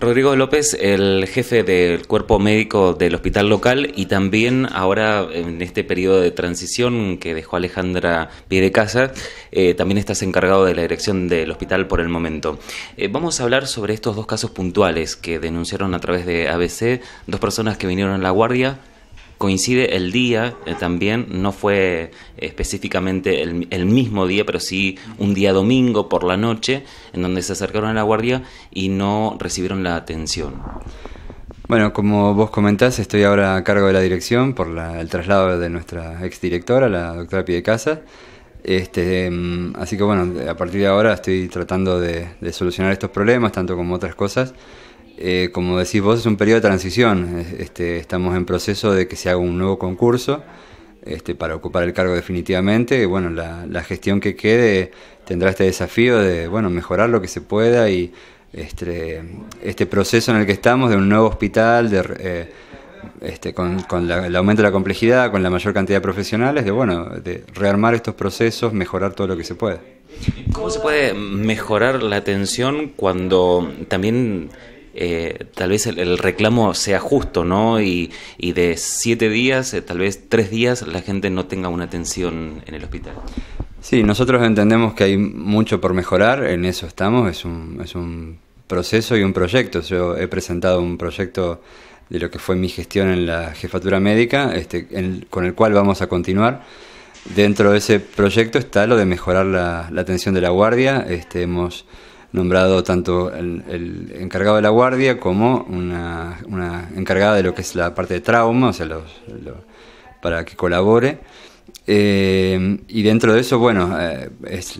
Rodrigo López, el jefe del cuerpo médico del hospital local y también ahora en este periodo de transición que dejó Alejandra Piedecasa, eh, también estás encargado de la dirección del hospital por el momento. Eh, vamos a hablar sobre estos dos casos puntuales que denunciaron a través de ABC, dos personas que vinieron a la guardia, coincide el día eh, también, no fue específicamente el, mismo día, pero sí un día domingo por la noche, en donde se acercaron a la guardia y no recibieron la atención. Bueno, como vos comentás, estoy ahora a cargo de la dirección por el traslado de nuestra exdirectora, la doctora Piedecasa. Este, em, así que bueno, a partir de ahora estoy tratando de solucionar estos problemas, tanto como otras cosas. Eh, como decís vos, es un periodo de transición. Este, estamos en proceso de que se haga un nuevo concurso este, para ocupar el cargo definitivamente. bueno, la, gestión que quede tendrá este desafío de bueno, mejorar lo que se pueda y este, este proceso en el que estamos de un nuevo hospital, de, eh, con, el aumento de la complejidad, con la mayor cantidad de profesionales, de bueno, de rearmar estos procesos, mejorar todo lo que se pueda. ¿Cómo se puede mejorar la atención cuando también eh, tal vez el, reclamo sea justo, ¿no? Y, de siete días, eh, tal vez tres días, la gente no tenga una atención en el hospital. Sí, nosotros entendemos que hay mucho por mejorar, en eso estamos, es un, proceso y un proyecto. Yo he presentado un proyecto de lo que fue mi gestión en la jefatura médica, este, con el cual vamos a continuar. Dentro de ese proyecto está lo de mejorar la, atención de la guardia. Este, hemos nombrado tanto el, encargado de la guardia como una, encargada de lo que es la parte de trauma, o sea, para que colabore. Eh, y dentro de eso, bueno, eh, es,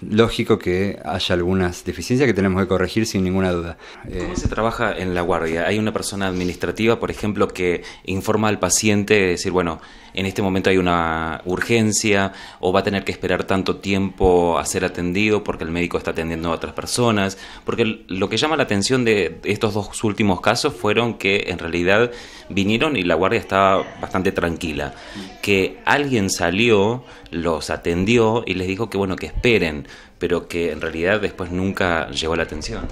lógico que haya algunas deficiencias que tenemos que corregir sin ninguna duda. Eh, ¿Cómo se trabaja en la guardia? ¿Hay una persona administrativa, por ejemplo, que informa al paciente, decir, bueno, en este momento hay una urgencia o va a tener que esperar tanto tiempo a ser atendido porque el médico está atendiendo a otras personas? Porque lo que llama la atención de estos dos últimos casos fueron que en realidad vinieron y la guardia estaba bastante tranquila. Mm. Que alguien salió, los atendió y les dijo que bueno, que esperen, pero que en realidad después nunca llegó la atención.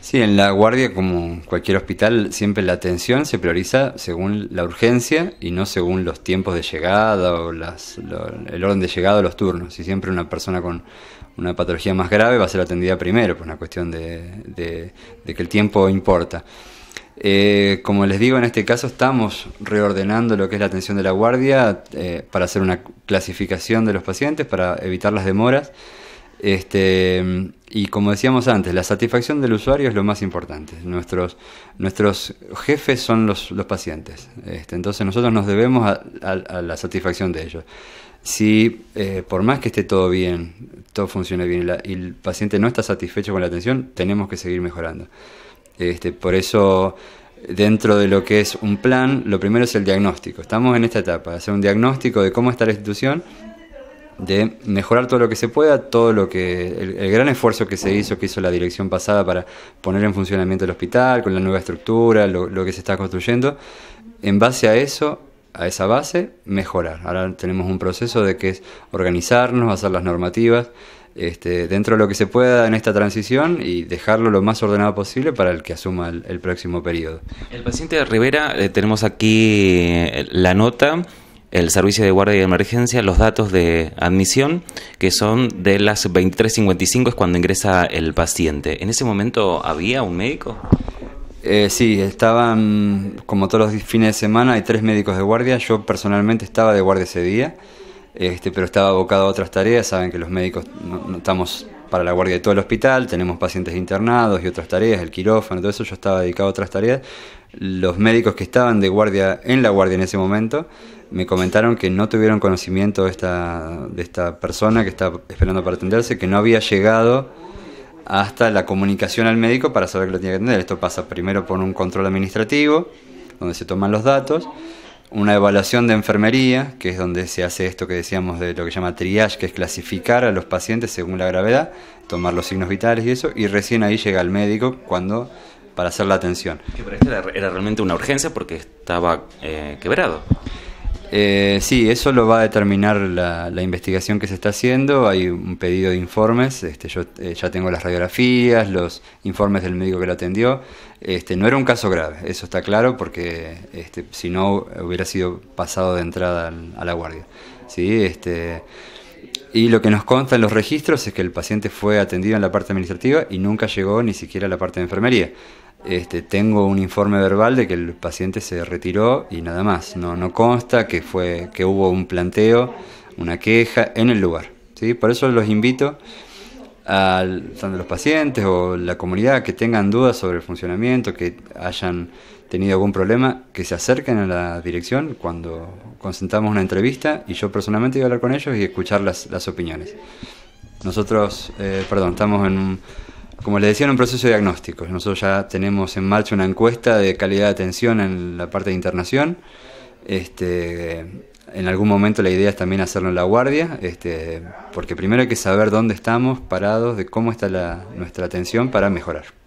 Sí, en la guardia, como en cualquier hospital, siempre la atención se prioriza según la urgencia y no según los tiempos de llegada o el orden de llegada o los turnos. Y siempre una persona con una patología más grave va a ser atendida primero por una cuestión de que el tiempo importa. Eh, como les digo, en este caso estamos reordenando lo que es la atención de la guardia eh, para hacer una clasificación de los pacientes, para evitar las demoras. Este, y como decíamos antes, la satisfacción del usuario es lo más importante. Nuestros, nuestros jefes son los, pacientes. Este, entonces nosotros nos debemos a, la satisfacción de ellos. Si eh, por más que esté todo bien, todo funcione bien y el paciente no está satisfecho con la atención, tenemos que seguir mejorando. Este, por eso, dentro de lo que es un plan, lo primero es el diagnóstico. Estamos en esta etapa, hacer un diagnóstico de cómo está la institución, de mejorar todo lo que se pueda, todo lo que el, gran esfuerzo que se hizo, que hizo la dirección pasada para poner en funcionamiento el hospital, con la nueva estructura, lo, que se está construyendo, en base a eso, a esa base, mejorar. Ahora tenemos un proceso de que es organizarnos, hacer las normativas, este, dentro de lo que se pueda en esta transición y dejarlo lo más ordenado posible para el que asuma el, próximo periodo. El paciente de Rivera, eh, tenemos aquí eh, la nota, el servicio de guardia y emergencia, los datos de admisión, que son de las 23.55 es cuando ingresa el paciente. ¿En ese momento había un médico? Eh, sí, estaban como todos los fines de semana, hay tres médicos de guardia. Yo personalmente estaba de guardia ese día. Este, pero estaba abocado a otras tareas. Saben que los médicos no, estamos para la guardia de todo el hospital, tenemos pacientes internados y otras tareas, el quirófano, todo eso. Yo estaba dedicado a otras tareas. Los médicos que estaban de guardia en la guardia en ese momento me comentaron que no tuvieron conocimiento de esta, de esta persona que estaba esperando para atenderse, que no había llegado hasta la comunicación al médico para saber que lo tenía que atender. Esto pasa primero por un control administrativo, donde se toman los datos una evaluación de enfermería, que es donde se hace esto que decíamos de lo que se llama triage, que es clasificar a los pacientes según la gravedad, tomar los signos vitales y eso, y recién ahí llega el médico cuando para hacer la atención. Que era, realmente una urgencia porque estaba eh, quebrado. Eh, sí, eso lo va a determinar la, investigación que se está haciendo. Hay un pedido de informes. Este, yo eh, ya tengo las radiografías, los informes del médico que la atendió. Este, no era un caso grave, eso está claro, porque este, si no hubiera sido pasado de entrada a la guardia. Este, y lo que nos consta en los registros es que el paciente fue atendido en la parte administrativa y nunca llegó ni siquiera a la parte de enfermería. Este, tengo un informe verbal de que el paciente se retiró y nada más. No, no consta que, fue, que hubo un planteo, una queja en el lugar. ¿sí? Por eso los invito a tanto los pacientes o la comunidad que tengan dudas sobre el funcionamiento, que hayan tenido algún problema, que se acerquen a la dirección cuando consentamos una entrevista y yo personalmente voy a hablar con ellos y escuchar las, las opiniones. Nosotros, eh, perdón, estamos en un como les decía, en un proceso de diagnóstico. Nosotros ya tenemos en marcha una encuesta de calidad de atención en la parte de internación. Este, en algún momento la idea es también hacerlo en la guardia, este, porque primero hay que saber dónde estamos parados, de cómo está la, nuestra atención para mejorar.